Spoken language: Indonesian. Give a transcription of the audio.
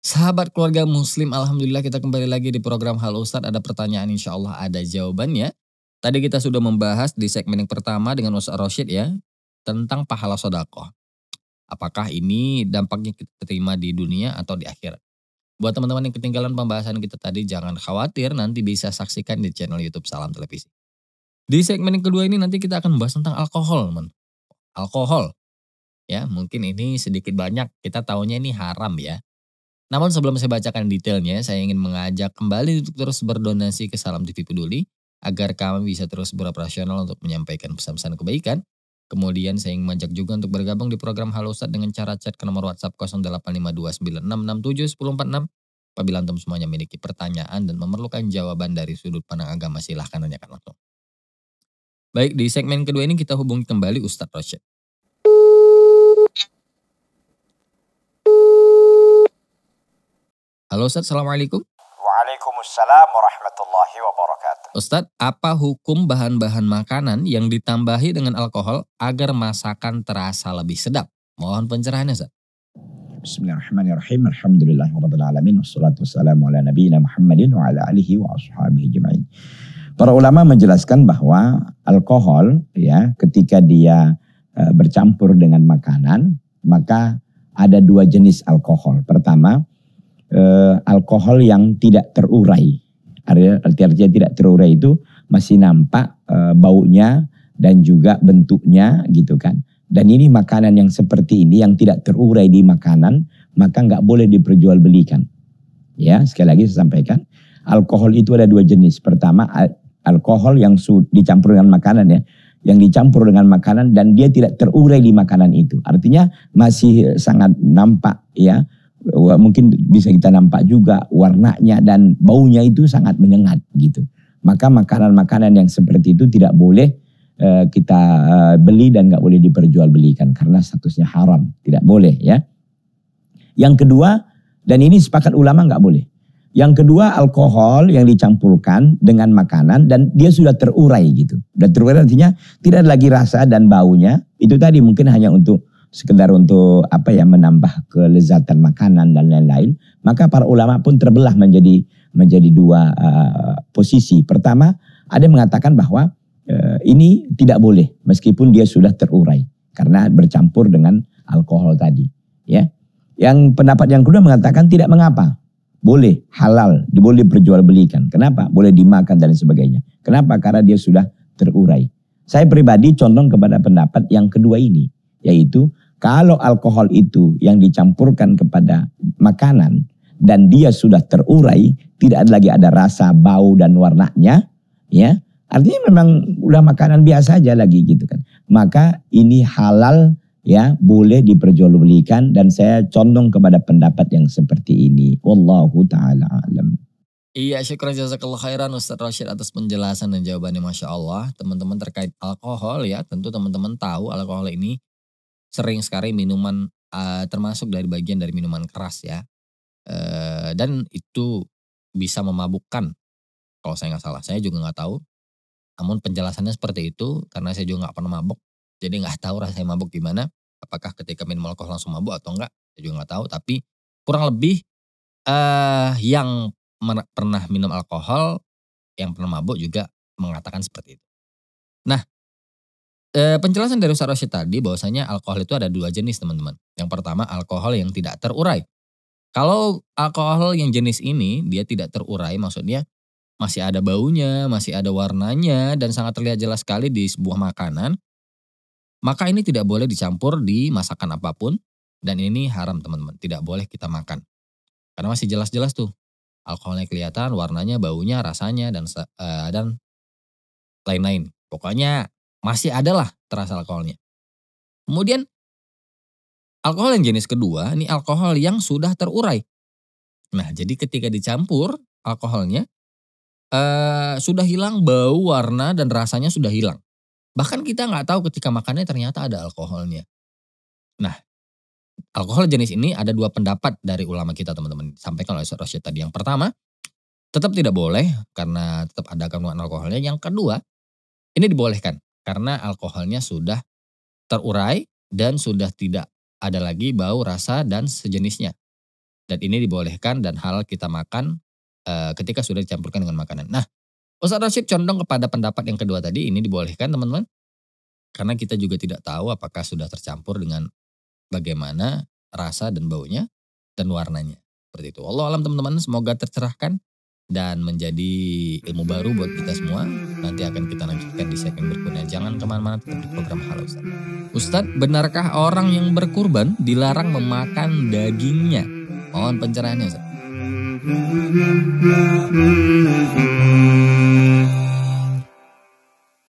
Sahabat keluarga muslim, Alhamdulillah kita kembali lagi di program Hal Ustadz. Ada pertanyaan insya Allah ada jawabannya. Tadi kita sudah membahas di segmen yang pertama dengan Ustadz Rashid ya, tentang pahala sodakoh. Apakah ini dampaknya kita terima di dunia atau di akhirat? Buat teman-teman yang ketinggalan pembahasan kita tadi, jangan khawatir nanti bisa saksikan di channel YouTube Salam Televisi. Di segmen yang kedua ini nanti kita akan membahas tentang alkohol, men Alkohol. Ya, mungkin ini sedikit banyak kita tahunya ini haram ya. Namun sebelum saya bacakan detailnya, saya ingin mengajak kembali untuk terus berdonasi ke Salam TV Peduli agar kami bisa terus beroperasional untuk menyampaikan pesan-pesan kebaikan Kemudian saya ingin mengajak juga untuk bergabung di program Halo Ustaz dengan cara chat ke nomor WhatsApp 085296671046. Apabila antum semuanya memiliki pertanyaan dan memerlukan jawaban dari sudut pandang agama silahkan tanyakan langsung. Baik, di segmen kedua ini kita hubungi kembali Ustaz Rosyad. Halo Ustaz, Assalamualaikum. Waalaikumsalam warahmatullahi wabarakatuh. Ustadz, apa hukum bahan-bahan makanan yang ditambahi dengan alkohol agar masakan terasa lebih sedap? Mohon pencerahannya, Ustaz. Bismillahirrahmanirrahim. Alamin. Wassalatu wassalamu ala nabiyina Muhammadin wa ala alihi wa ashabihi jema'in. Para ulama menjelaskan bahwa alkohol ya ketika dia e, bercampur dengan makanan maka ada dua jenis alkohol. Pertama, eh, alkohol yang tidak terurai. Artinya artinya tidak terurai itu masih nampak eh, baunya dan juga bentuknya gitu kan. Dan ini makanan yang seperti ini yang tidak terurai di makanan maka nggak boleh diperjualbelikan. Ya sekali lagi saya sampaikan alkohol itu ada dua jenis. Pertama alkohol yang dicampur dengan makanan ya yang dicampur dengan makanan dan dia tidak terurai di makanan itu. Artinya masih sangat nampak ya mungkin bisa kita nampak juga warnanya dan baunya itu sangat menyengat gitu. Maka makanan-makanan yang seperti itu tidak boleh eh, kita eh, beli dan nggak boleh diperjualbelikan karena statusnya haram, tidak boleh ya. Yang kedua dan ini sepakat ulama nggak boleh. Yang kedua alkohol yang dicampurkan dengan makanan dan dia sudah terurai gitu. dan terurai artinya tidak ada lagi rasa dan baunya. Itu tadi mungkin hanya untuk sekedar untuk apa ya menambah kelezatan makanan dan lain-lain, maka para ulama pun terbelah menjadi menjadi dua uh, posisi. Pertama, ada yang mengatakan bahwa uh, ini tidak boleh meskipun dia sudah terurai karena bercampur dengan alkohol tadi, ya. Yang pendapat yang kedua mengatakan tidak mengapa. Boleh halal, boleh perjualbelikan. Kenapa? Boleh dimakan dan sebagainya. Kenapa? Karena dia sudah terurai. Saya pribadi condong kepada pendapat yang kedua ini, yaitu kalau alkohol itu yang dicampurkan kepada makanan dan dia sudah terurai, tidak lagi ada rasa, bau dan warnanya, ya. Artinya memang udah makanan biasa aja lagi gitu kan. Maka ini halal ya boleh diperjualbelikan dan saya condong kepada pendapat yang seperti ini. Wallahu taala alam. Iya, syukur jazakallah khairan Ustaz Rashid atas penjelasan dan jawabannya Masya Allah. Teman-teman terkait alkohol ya, tentu teman-teman tahu alkohol ini sering sekali minuman uh, termasuk dari bagian dari minuman keras ya. Uh, dan itu bisa memabukkan kalau saya nggak salah. Saya juga nggak tahu. Namun penjelasannya seperti itu karena saya juga nggak pernah mabuk. Jadi nggak tahu rasanya mabuk gimana. Apakah ketika minum alkohol langsung mabuk atau enggak? Saya juga nggak tahu. Tapi kurang lebih uh, yang pernah minum alkohol, yang pernah mabuk juga mengatakan seperti itu. Nah, E, penjelasan dari Ustaz Rashid tadi bahwasanya alkohol itu ada dua jenis teman-teman. Yang pertama alkohol yang tidak terurai. Kalau alkohol yang jenis ini dia tidak terurai maksudnya masih ada baunya, masih ada warnanya dan sangat terlihat jelas sekali di sebuah makanan. Maka ini tidak boleh dicampur di masakan apapun dan ini haram teman-teman, tidak boleh kita makan. Karena masih jelas-jelas tuh alkoholnya kelihatan, warnanya, baunya, rasanya dan uh, dan lain-lain. Pokoknya masih adalah terasa alkoholnya. Kemudian alkohol yang jenis kedua, ini alkohol yang sudah terurai. Nah, jadi ketika dicampur alkoholnya eh, sudah hilang bau, warna dan rasanya sudah hilang. Bahkan kita nggak tahu ketika makannya ternyata ada alkoholnya. Nah, alkohol jenis ini ada dua pendapat dari ulama kita teman-teman. Sampaikan oleh Rasyid tadi. Yang pertama, tetap tidak boleh karena tetap ada kandungan alkoholnya. Yang kedua, ini dibolehkan karena alkoholnya sudah terurai dan sudah tidak ada lagi bau, rasa, dan sejenisnya. Dan ini dibolehkan dan hal kita makan e, ketika sudah dicampurkan dengan makanan. Nah, Ustaz Rashid condong kepada pendapat yang kedua tadi, ini dibolehkan teman-teman. Karena kita juga tidak tahu apakah sudah tercampur dengan bagaimana rasa dan baunya dan warnanya. Seperti itu. Allah alam teman-teman, semoga tercerahkan dan menjadi ilmu baru buat kita semua. Nanti akan kita lanjutkan di segmen berikutnya. Jangan kemana-mana tetap di program Halo Ustaz. Ustaz, benarkah orang yang berkurban dilarang memakan dagingnya? Mohon pencerahannya Ustaz.